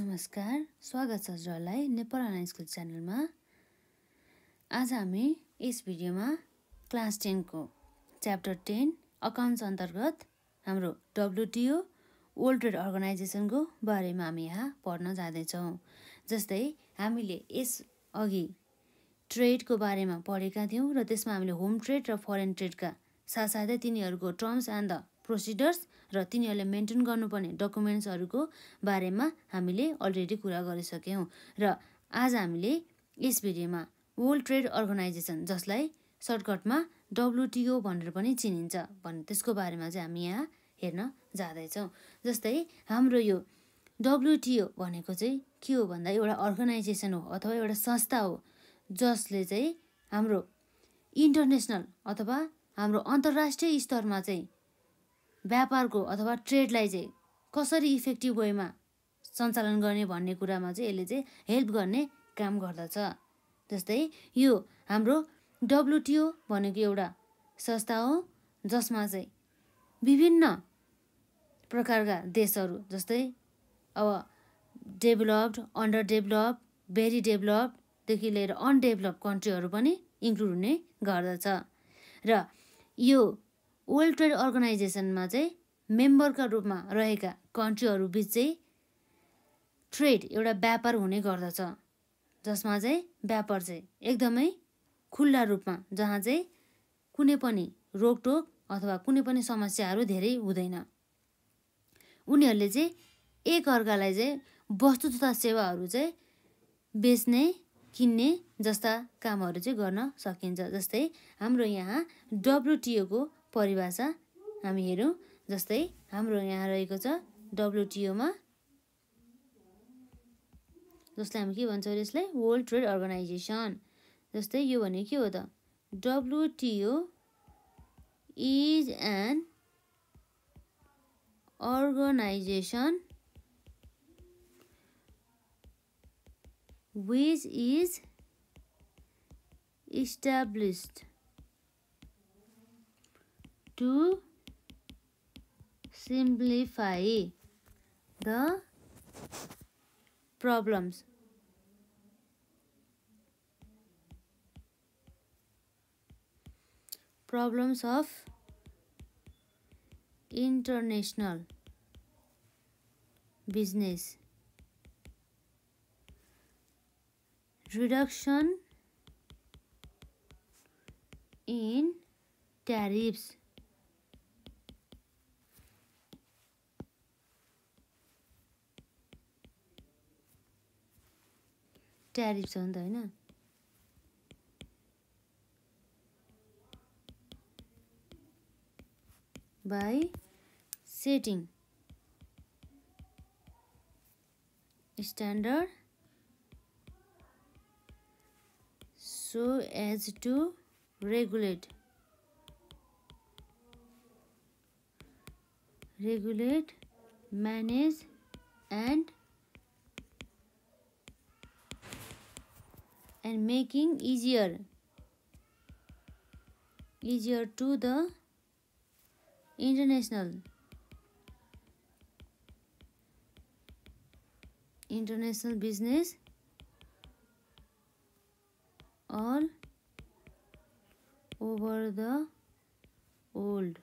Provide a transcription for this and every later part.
नमस्कार स्वागत छ हजुरहरूलाई नेपाल अनलाइन स्कुल च्यानलमा आज हामी यस भिडियोमा क्लास टेनको च्याप्टर टेन अकाउन्ट्स अन्तर्गत हाम्रो डब्लुटिओ वर्ल्ड ट्रेड अर्गनाइजेसनको बारेमा हामी यहाँ पढ्न जाँदैछौँ जस्तै हामीले यस अघि ट्रेडको बारेमा पढेका थियौँ र त्यसमा हामीले होम ट्रेड र फरेन ट्रेडका साथसाथै तिनीहरूको टर्म्स एन्ड द प्रोसिडर्स र तिनीहरूले मेन्टेन गर्नुपर्ने डकुमेन्ट्सहरूको बारेमा हामीले अलरेडी कुरा गरिसक्यौँ र आज हामीले यस भिडियोमा वर्ल्ड ट्रेड अर्गनाइजेसन जसलाई सर्टकटमा डब्लुटिओ भनेर पनि चिनिन्छ भने त्यसको बारेमा चाहिँ हामी यहाँ हेर्न जाँदैछौँ जस्तै हाम्रो यो डब्लुटिओ भनेको चाहिँ के हो भन्दा एउटा अर्गनाइजेसन हो अथवा एउटा संस्था हो जसले चाहिँ हाम्रो इन्टरनेसनल अथवा हाम्रो अन्तर्राष्ट्रिय स्तरमा चाहिँ व्यापारको अथवा ट्रेडलाई चाहिँ कसरी इफेक्टिभ वेमा सञ्चालन गर्ने भन्ने कुरामा चाहिँ यसले चाहिँ हेल्प गर्ने काम गर्दछ जस्तै यो हाम्रो डब्लुटिओ भनेको एउटा संस्था हो जसमा चाहिँ विभिन्न प्रकारका देशहरू जस्तै अब डेभलप्ड अन्डर डेभलप भेरी डेभलपदेखि लिएर अनडेभलप कन्ट्रीहरू पनि इन्क्लुड हुने गर्दछ र यो वर्ल्ड ट्रेड अर्गनाइजेसनमा चाहिँ मेम्बरका रूपमा रहेका कन्ट्रीहरूबिच चाहिँ ट्रेड एउटा व्यापार हुने गर्दछ जसमा चाहिँ व्यापार चाहिँ एकदमै खुल्ला रूपमा जहाँ चाहिँ कुनै पनि रोकटोक अथवा कुनै पनि समस्याहरू धेरै हुँदैन उनीहरूले चाहिँ एकअर्कालाई चाहिँ वस्तु तथा सेवाहरू चाहिँ बेच्ने किन्ने जस्ता कामहरू चाहिँ गर्न सकिन्छ जस्तै हाम्रो यहाँ डब्लुटिओको परिभाषा हामी हेरौँ जस्तै हाम्रो यहाँ रहेको छ डब्लुटिओमा जसलाई हामी के भन्छौँ यसलाई वर्ल्ड ट्रेड अर्गनाइजेसन जस्तै यो भने के हो त WTO is an organisation which is established to simplify the problems. Problems of international business. Reduction in tariffs. Tariff छ नि त होइन by setting standard so as to regulate regulate manage and and making easier easier to the international international business all over the world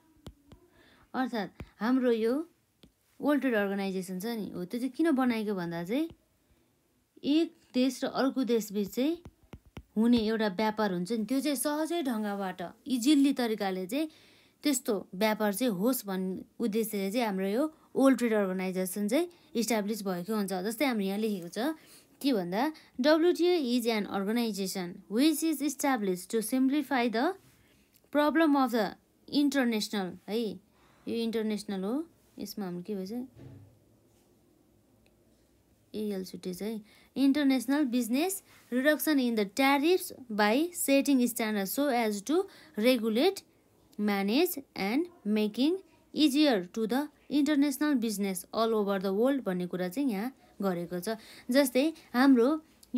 अर्थात् हाम्रो यो world trade organisation छ नि हो त्यो चाहिँ किन बनाएको भन्दा चाहिँ एक देश र अर्को देशबिच चाहिँ हुने एउटा व्यापार हुन्छ नि त्यो चाहिँ सहजै ढङ्गबाट इजिली तरिकाले चाहिँ त्यस्तो व्यापार चाहिँ होस् भन्ने उद्देश्यले चाहिँ हाम्रो यो वर्ल्ड ट्रेड अर्गनाइजेसन चाहिँ इस्टाब्लिस भएको हुन्छ जस्तै हाम्रो यहाँ लेखेको छ के भन्दा WTO is an organisation which is establish to simplify the problem of the international है यो इन्टरनेसनल हो यसमा हाम्रो के भएछ एएल छुट्टी चाहिँ international business reduction in the tariffs by setting standard so as to regulate manage and making easier to the international business all over the world भन्ने कुरा चाहिँ यहाँ गरेको छ जस्तै हाम्रो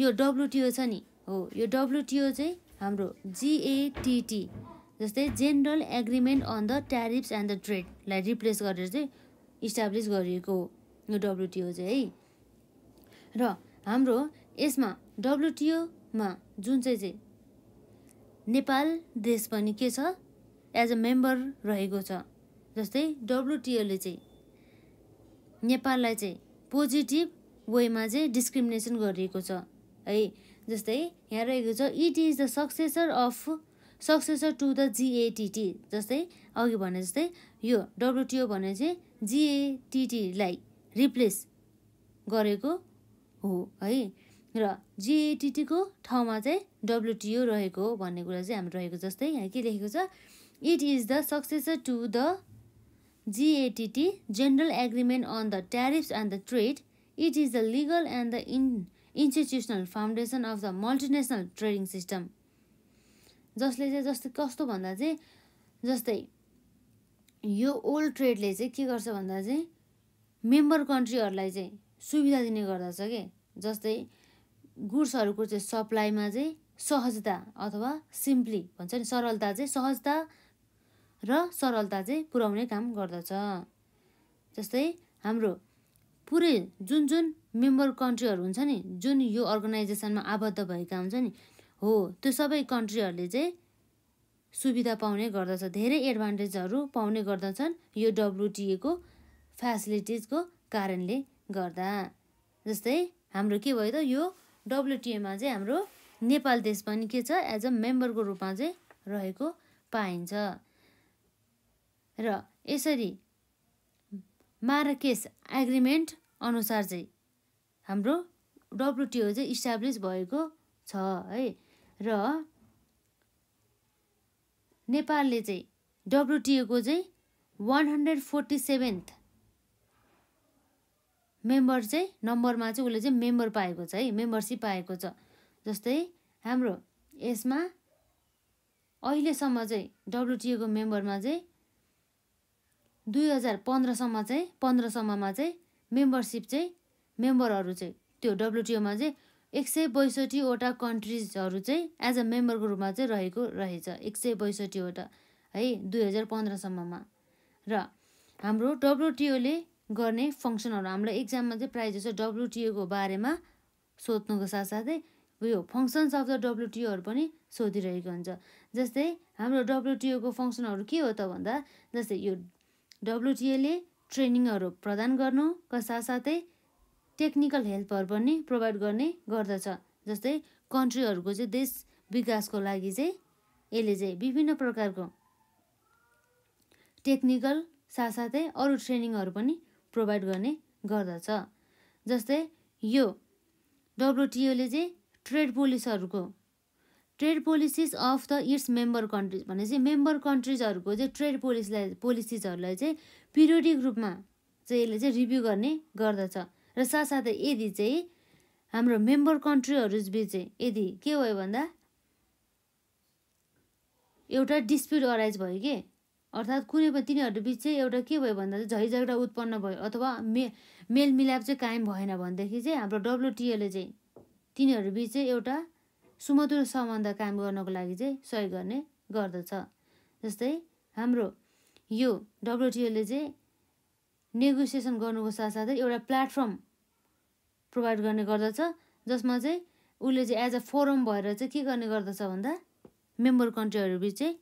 यो डब्लुटिओ छ नि हो यो डब्लुटिओ चाहिँ हाम्रो जिएटिटी जस्तै general agreement on the tariffs and the ट्रेडलाई रिप्लेस गरेर चाहिँ इस्टाब्लिस गरिएको हो यो डब्लुटिओ चाहिँ है र हाम्रो यसमा डब्लुटिओमा जुन चाहिँ चाहिँ नेपाल देश पनि के छ एज अ मेम्बर रहेको छ जस्तै डब्लुटिओले चाहिँ नेपाललाई चाहिँ पोजिटिभ वेमा चाहिँ डिस्क्रिमिनेसन गरिएको छ है जस्तै यहाँ रहेको छ it is the successor of successor to the GATT जस्तै अघि भने जस्तै यो डब्लुटिओ भने चाहिँ जिएटिटीलाई रिप्लेस गरेको हो है र जिएटिटीको ठाउँमा चाहिँ डब्लुटिओ रहेको भन्ने कुरा चाहिँ हाम्रो रहेको जस्तै यहाँ के लेखेको छ it is the successor to the GATT general agreement on the tariffs and the trade it is the legal and the in institutional foundation of the multinational trading system जसले चाहिँ जस्तै कस्तो भन्दा चाहिँ जस्तै यो ओल्ड ट्रेडले चाहिँ के गर्छ भन्दा चाहिँ मेम्बर कन्ट्रीहरूलाई चाहिँ सुविधा दिने गर्दछ कि जस्तै गुड्सहरूको चाहिँ सप्लाईमा चाहिँ सहजता अथवा सिम्पली भन्छ नि सरलता चाहिँ सहजता र सरलता चाहिँ पुर्याउने काम गर्दछ जस्तै हाम्रो पुरै जुन जुन मेम्बर कन्ट्रीहरू हुन्छ नि जुन यो अर्गनाइजेसनमा आबद्ध भएका हुन्छ नि हो त्यो सबै कन्ट्रीहरूले चाहिँ सुविधा पाउने गर्दछ धेरै एडभान्टेजहरू पाउने गर्दछन् यो डब्लुटिएको फेसिलिटिजको कारणले गर्दा जस्तै हाम्रो के भयो त यो डब्लुटिएमा चाहिँ हाम्रो नेपाल देश पनि के छ एज अ मेम्बरको रूपमा चाहिँ रहेको पाइन्छ र यसरी माराकेस एग्रिमेन्ट अनुसार चाहिँ हाम्रो डब्लुटिओ चाहिँ इस्टाब्लिस भएको छ है र नेपालले चाहिँ डब्लुटिओको चाहिँ one hundred forty seventh member चाहिँ नम्बरमा चाहिँ उसले चाहिँ मेम्बर पाएको छ है मेम्बरसिप पाएको छ जस्तै हाम्रो यसमा अहिलेसम्म चाहिँ डब्लुटिएको मेम्बरमा चाहिँ दुई हजार पन्ध्रसम्म चाहिँ पन्ध्रसम्ममा चाहिँ मेम्बरसिप चाहिँ मेम्बरहरू चाहिँ त्यो डब्लुटिओमा चाहिँ एक सय बैसठीवटा कन्ट्रिजहरू चाहिँ एज अ मेम्बरको रूपमा चाहिँ रहेको रहेछ एक सय बैसठीवटा है दुई हजार पन्ध्रसम्ममा र हाम्रो डब्लुटिओले गर्ने फङ्सनहरू हाम्रो एक्जाममा चाहिँ प्रायः जस्तो डब्लुटिओको बारेमा सोध्नुको साथसाथै उयो फङ्सन्स अफ द डब्लुटिओहरू पनि सोधिरहेको हुन्छ जस्तै हाम्रो डब्लुटिओको फङ्सनहरू के हो त भन्दा जस्तै यो डब्लुटिएले ट्रेनिङहरू प्रदान गर्नुका साथसाथै टेक्निकल हेल्पहरू पनि प्रोभाइड गर्ने गर्दछ जस्तै कन्ट्रीहरूको चाहिँ देश विकासको लागि चाहिँ यसले चाहिँ विभिन्न प्रकारको टेक्निकल साथसाथै अरू ट्रेनिङहरू पनि प्रोभाइड गर्ने गर्दछ जस्तै यो डब्लुटिओले चाहिँ ट्रेड पोलिसीहरूको trade policies of the its member countries भने चाहिँ मेम्बर कन्ट्रिजहरूको चाहिँ ट्रेड पोलिसीलाई पोलिसिजहरूलाई चाहिँ पिरियोडिक रूपमा चाहिँ यसले चाहिँ रिभ्यू गर्ने गर्दछ र साथसाथै यदि चाहिँ हाम्रो मेम्बर कन्ट्रीहरूबिच चाहिँ यदि के भयो भन्दा एउटा डिस्प्युट अराइज भयो कि अर्थात् कुनै पनि तिनीहरूबिच चाहिँ एउटा के भयो भन्दा चाहिँ झैझगडा उत्पन्न भयो अथवा मे मेलमिलाप चाहिँ कायम भएन भनेदेखि चाहिँ हाम्रो डब्लुटिएले चाहिँ तिनीहरूबिच चाहिँ एउटा सुमधुर सम्बन्ध कायम गर्नको लागि चाहिँ सहयोग गर्ने गर्दछ जस्तै हाम्रो यो डब्लुटिएले चाहिँ नेगोसिएसन गर्नुको साथसाथै एउटा प्लेटफर्म प्रोभाइड गर्ने गर्दछ जसमा चाहिँ उसले चाहिँ एज अ फोरम भएर चाहिँ के गर्ने गर्दछ भन्दा मेम्बर कन्ट्रीहरूबिच चाहिँ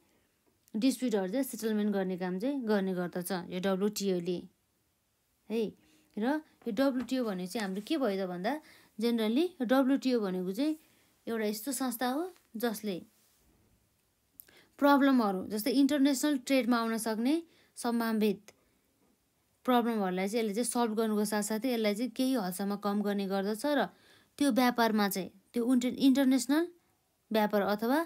डिस्प्युटहरू चाहिँ सेटलमेन्ट गर्ने काम चाहिँ गर्ने गर्दछ यो डब्लुटिओले है र यो डब्लुटिओ भने चाहिँ हाम्रो के भयो त भन्दा जेनरली डब्लुटिओ भनेको चाहिँ एउटा यस्तो संस्था हो जसले प्रब्लमहरू जस्तै इन्टरनेसनल ट्रेडमा आउन सक्ने सम्भावित प्रब्लमहरूलाई चाहिँ यसले चाहिँ सल्भ गर्नुको साथसाथै यसलाई चाहिँ केही हदसम्म कम गर्ने गर्दछ र त्यो व्यापारमा चाहिँ त्यो इन्टर इन्टरनेसनल व्यापार अथवा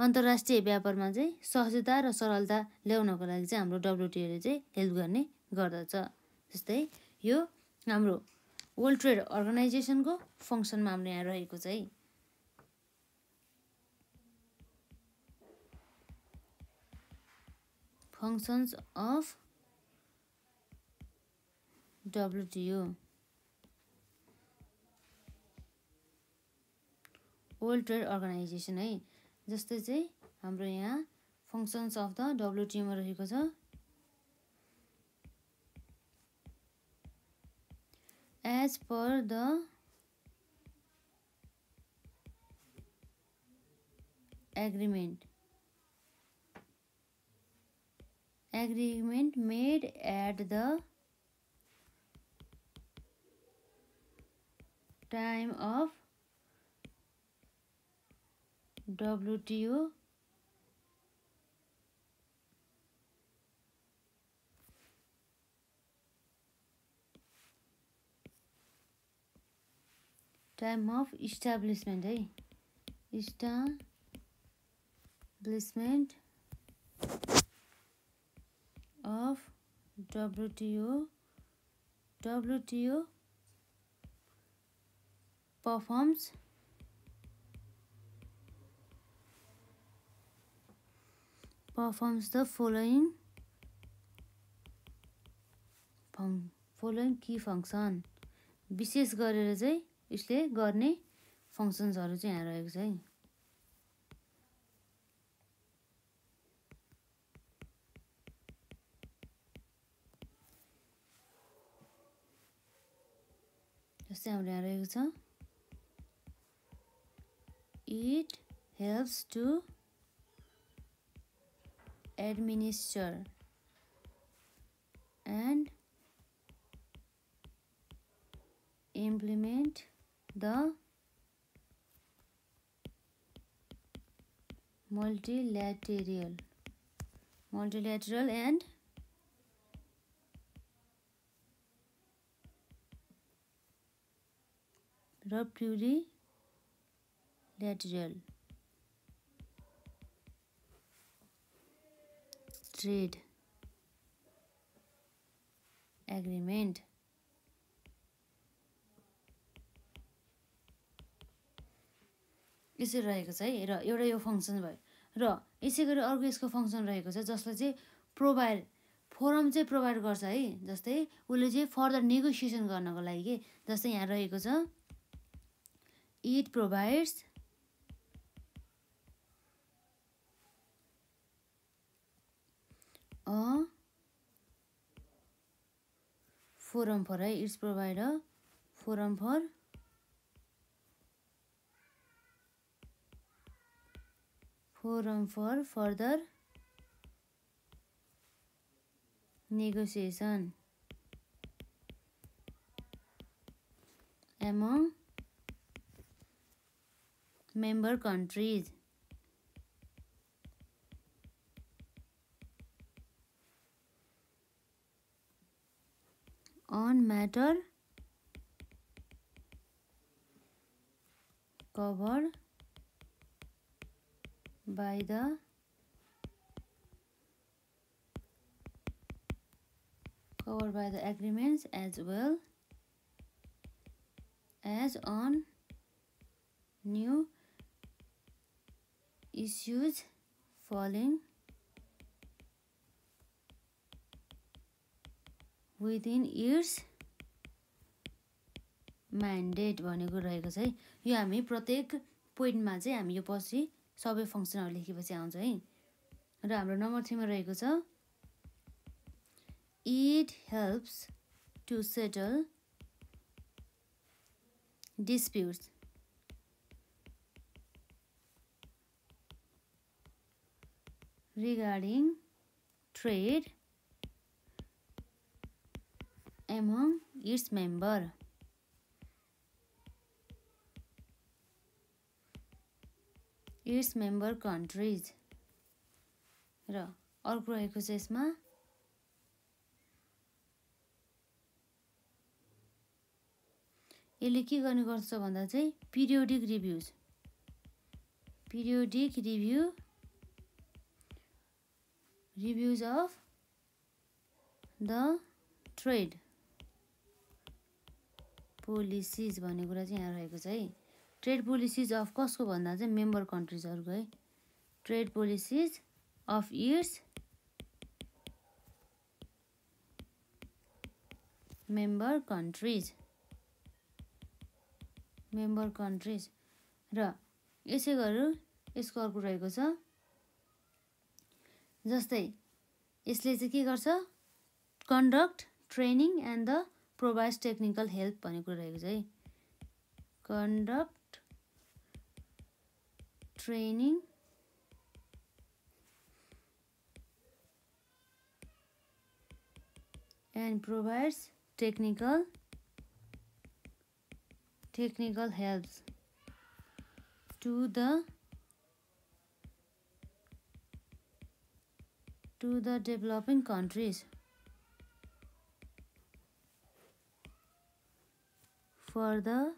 अन्तर्राष्ट्रिय व्यापारमा चाहिँ सहजता र सरलता ल्याउनको लागि चाहिँ हाम्रो डब्लुटिओले चाहिँ हेल्प गर्ने गर्दछ जस्तै यो हाम्रो वर्ल्ड ट्रेड अर्गनाइजेसनको फङ्सनमा हाम्रो यहाँ रहेको चाहिँ functions of WTO world trade organisation है जस्तै चाहिँ हाम्रो यहाँ फङ्सन्स अफ द डब्लुटिएमा रहेको छ as per the agreement agreement made at the time of WTO time of establishment है establishment of WTO WTO performs performs the following following key function विशेष गरेर चाहिँ यसले गर्ने फङ्सन्सहरू चाहिँ यहाँ रहेको छ है जस्तै हाम्रो यहाँ रहेको छ it helps to administer and implement the multilateral multilateral and lateral trade agreement यसरी रहेको छ है र एउटा यो फङ्सन भयो र यसै गरी अर्को यसको फङ्सन रहेको छ जसलाई चाहिँ प्रोभाइड फोरम चाहिँ प्रोभाइड गर्छ है जस्तै उसले चाहिँ फर्दर नेगोसिएसन गर्नको लागि के जस्तै यहाँ रहेको छ इट प्रोभाइड्स फोरम फर है it's provide a forum for forum for further negotiation among member countries on matter covered by the covered by the agreements as well as on new issues falling within years mandate भनेको रहेको छ है यो हामी प्रत्येक पोइन्टमा चाहिँ हामी यो पछि सबै फङ्सनहरू लेखेपछि आउँछ है र हाम्रो नम्बर थ्रीमा रहेको छ it helps to settle disputes regarding trade among its member. It's member countries र अर्को रहेको छ यसमा यसले के गर्ने गर्छ भन्दा चाहिँ periodic reviews periodic review reviews of the trade policies भन्ने कुरा चाहिँ यहाँ रहेको छ है ट्रेड पोलिसिज अफ कसको भन्दा चाहिँ मेम्बर कन्ट्रिजहरूको है trade policies of its member countries member countries र यसै गरेर यसको अर्को रहेको छ जस्तै यसले चाहिँ के गर्छ conduct training and the provides technical help भन्ने कुरो रहेको छ है conduct training and provides technical technical help to the to the developing countries for the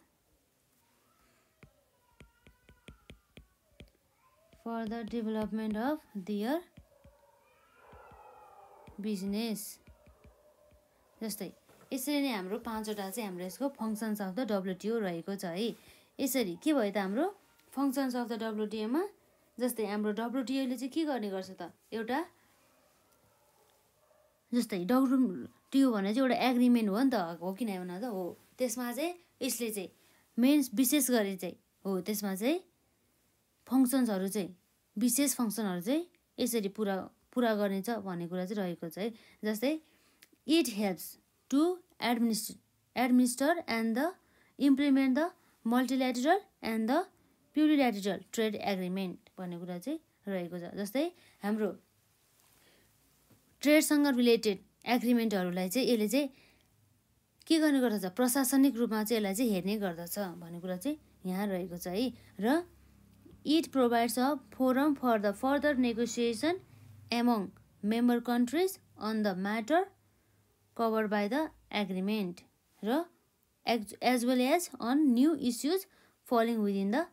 for the development of their business जस्तै यसरी नै हाम्रो पाँचवटा चाहिँ हाम्रो यसको फङ्सन्स अफ द डब्लुटिओ रहेको छ है यसरी के भयो त हाम्रो फङ्सन्स अफ द डब्लुटिओमा जस्तै हाम्रो डब्लुटिओले चाहिँ के गर्ने गर्छ त एउटा जस्तै डब्लुटिओ भने चाहिँ एउटा एग्रिमेन्ट हो नि त हो कि नै त हो त्यसमा चाहिँ यसले चाहिँ मेन्स विशेष गरी चाहिँ हो त्यसमा चाहिँ फङ्सन्सहरू चाहिँ विशेष फङ्सनहरू चाहिँ यसरी पुरा पुरा गर्नेछ भन्ने कुरा चाहिँ रहेको छ है जस्तै it helps to administ administer and the implement the multilateral and the plurilateral trade agreement भन्ने कुरा चाहिँ रहेको छ जस्तै हाम्रो ट्रेडसँग रिलेटेड एग्रिमेन्टहरूलाई चाहिँ यसले चाहिँ के गर्ने गर्दछ प्रशासनिक रूपमा चाहिँ यसलाई चाहिँ हेर्ने गर्दछ भन्ने कुरा चाहिँ यहाँ रहेको छ है र it provides a forum for the further negotiation among member countries on the matter cover by the agreement र as as well as on new issues following within the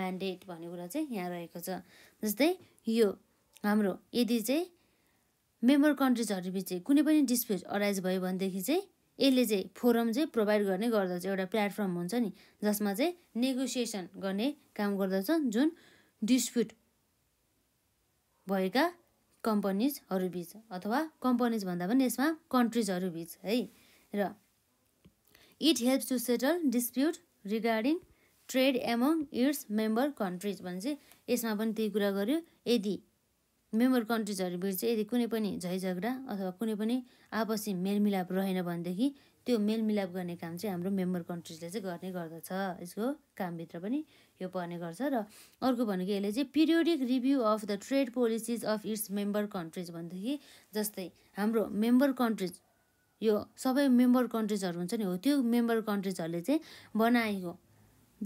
mandate भन्ने कुरा चाहिँ यहाँ रहेको छ जस्तै यो हाम्रो यदि चाहिँ मेम्बर कन्ट्रिजहरूबिच चाहिँ कुनै पनि डिस्प्युट अराइज भयो भनेदेखि चाहिँ यसले चाहिँ फोरम चाहिँ प्रोभाइड गर्ने गर्दछ एउटा प्लेटफर्म हुन्छ नि जसमा चाहिँ नेगोसिएसन गर्ने काम गर्दछ जुन डिस्प्युट भएका कम्पनीजहरूबिच अथवा कम्पनीज भन्दा पनि यसमा कन्ट्रिजहरूबिच है र it helps to settle dispute regarding trade among its member countries भने चाहिँ यसमा पनि त्यही कुरा गर्यो यदि मेम्बर कन्ट्रिजहरूबिच चाहिँ यदि कुनै पनि झै झगडा अथवा कुनै पनि आपसी मेलमिलाप रहेन भनेदेखि त्यो मेलमिलाप गर्ने काम चाहिँ हाम्रो मेम्बर कन्ट्रिजले चाहिँ गर्ने गर्दछ यसको कामभित्र पनि यो पर्ने गर्छ र अर्को भनेको यसले चाहिँ periodic review of the trade policies of its member countries भनेदेखि जस्तै हाम्रो मेम्बर कन्ट्रिज यो सबै मेम्बर कन्ट्रिजहरू हुन्छ नि हो त्यो मेम्बर कन्ट्रिजहरूले चाहिँ बनाएको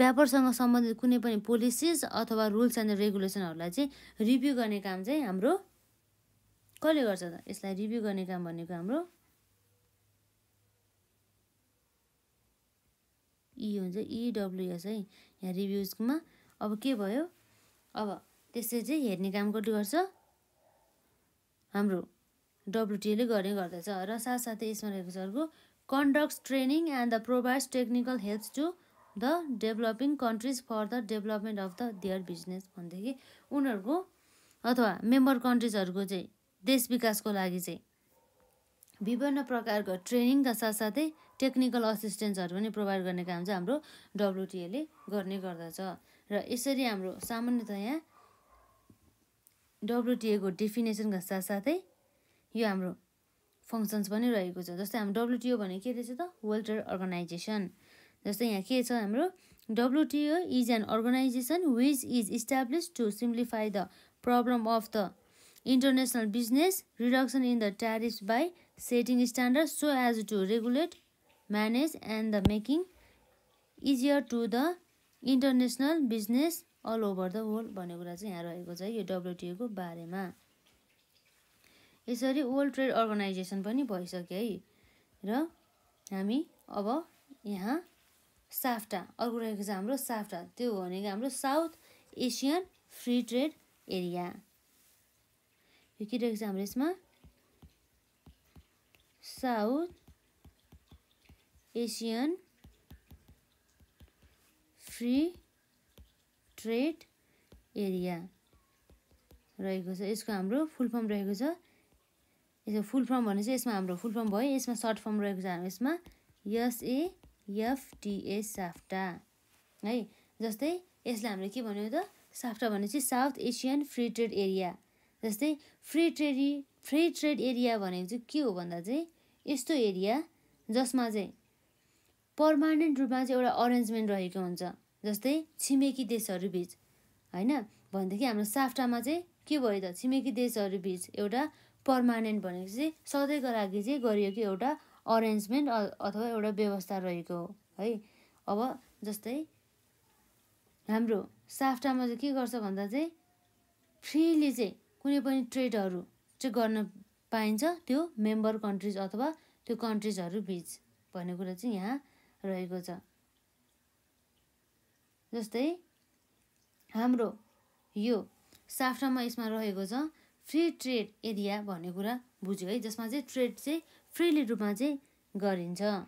व्यापारसँग सम्बन्धित कुनै पनि पोलिसिस अथवा रुल्स एन्ड रेगुलेसनहरूलाई चाहिँ रिभ्यू गर्ने काम चाहिँ हाम्रो कसले गर्छ त यसलाई रिभ्यू गर्ने काम भनेको हाम्रो इ e हुन्छ इडब्लुएस e है यहाँ रिभ्युजमा अब के भयो अब त्यसै चाहिँ हेर्ने काम कसले गर्छ हाम्रो डब्लुटिएले गर्ने गर्दछ र साथसाथै यसमा रहेको छ अर्को conduct training and the provides technical help to the developing countries for the development of the their business भनेदेखि उनीहरूको अथवा मेम्बर कन्ट्रिजहरूको चाहिँ देश विकासको लागि चाहिँ विभिन्न प्रकारको ट्रेनिङका साथसाथै टेक्निकल असिस्टेन्सहरू पनि प्रोभाइड गर्ने काम चाहिँ हाम्रो डब्लुटिएले गर्ने गर्दछ र यसरी हाम्रो सामान्यतया डब्लुटिएको डेफिनेसनका साथसाथै यो हाम्रो फङ्सन्स पनि रहेको छ जस्तै हाम्रो डब्लुटिओ भने के रहेछ त वेल्फेयर अर्गनाइजेसन जस्तै यहाँ के छ हाम्रो WTO is an organisation which is establish to simplify the problem of the international business reduction in the tariff by setting standard so as to regulate manage and the making easier to the international business all over the world भन्ने कुरा चाहिँ यहाँ रहेको छ है यो डब्लुटिओको बारेमा यसरी वर्ल्ड ट्रेड अर्गनाइजेसन पनि भइसक्यो है र हामी अब यहाँ साफ्टा अर्को रहेको छ हाम्रो साफ्टा त्यो भनेको हाम्रो South Asian free trade area यो के रहेको छ हाम्रो यसमा South Asian free trade area रहेको छ यसको हाम्रो फुल फर्म रहेको छ यसको फुल फर्म भने चाहिँ यसमा हाम्रो फुल फर्म भयो यसमा सर्ट फर्म रहेको छ हाम्रो यसमा यसए एफडिए साफ्टा है जस्तै यसलाई हामीले के भन्यो त साफ्टा भने चाहिँ South Asian free trade area जस्तै free trade free trade area भनेको चाहिँ के हो भन्दा चाहिँ यस्तो एरिया जसमा चाहिँ पर्मानेन्ट रूपमा चाहिँ एउटा अरेन्जमेन्ट रहेको हुन्छ जस्तै छिमेकी देशहरूबिच होइन भनेदेखि हाम्रो साफ्टामा चाहिँ के भयो त छिमेकी देशहरूबिच एउटा पर्मानेन्ट भनेको चाहिँ सधैँको लागि चाहिँ गरियो कि एउटा अरेन्जमेन्ट अथवा एउटा व्यवस्था रहेको हो है अब जस्तै हाम्रो साफ्टामा चाहिँ के गर्छ भन्दा चाहिँ फ्रीली चाहिँ कुनै पनि ट्रेडहरू चाहिँ गर्न पाइन्छ त्यो मेम्बर कन्ट्रिज अथवा त्यो कन्ट्रिजहरू बिच भन्ने कुरा चाहिँ यहाँ रहेको छ जस्तै हाम्रो यो साफ्टामा यसमा रहेको छ फ्री ट्रेड एरिया भन्ने कुरा बुझ्यो है जसमा चाहिँ ट्रेड चाहिँ फ्रिली रूपमा चाहिँ गरिन्छ